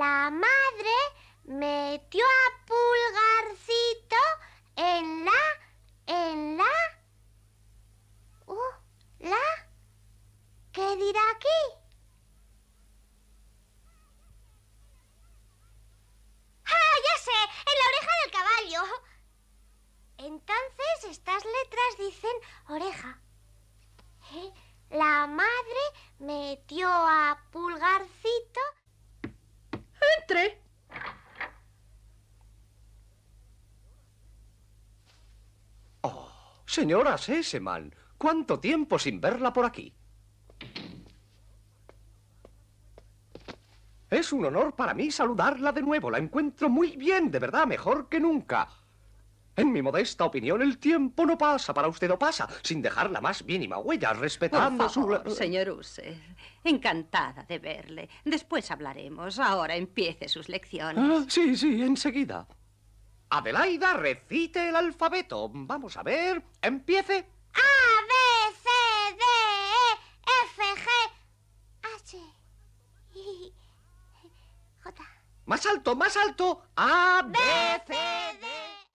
la madre metió a Pulgarcito en la, en la, uh, la, ¿qué dirá aquí? ¡Ah, ya sé! ¡En la oreja del caballo! Entonces estas letras dicen oreja. ¿eh? La madre metió a Pulgarcito Oh, señora Seseman, ¿cuánto tiempo sin verla por aquí? Es un honor para mí saludarla de nuevo. La encuentro muy bien, de verdad, mejor que nunca. En mi modesta opinión, el tiempo no pasa para usted o pasa, sin dejar la más mínima huella, respetando Por favor, su... Señor Use, encantada de verle. Después hablaremos. Ahora empiece sus lecciones. Ah, sí, sí, enseguida. Adelaida, recite el alfabeto. Vamos a ver. Empiece. A, B, C, D, E, F, G, H, I, J. Más alto, más alto. A, B, C, D.